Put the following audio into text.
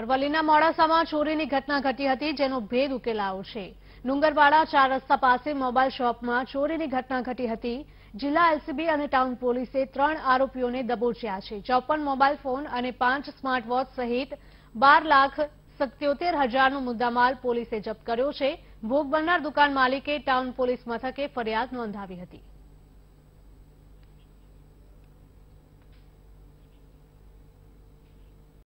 અરવલ્લીના મોડાસામાં ચોરીની ઘટના ઘટી હતી જેનો ભેદ ઉકેલાયો છે ડુંગરવાડા ચાર રસ્તા પાસે મોબાઈલ શોપમાં ચોરીની ઘટના ઘટી હતી જિલ્લા એલસીબી અને ટાઉન પોલીસે ત્રણ આરોપીઓને દબોચ્યા છે ચોપન મોબાઈલ ફોન અને પાંચ સ્માર્ટ વોચ સહિત બાર લાખ સત્યોતેર હજારનો મુદ્દામાલ પોલીસે જપ્ત કર્યો છે ભોગ બનનાર દુકાન માલિકે ટાઉન પોલીસ મથકે ફરિયાદ નોંધાવી હતી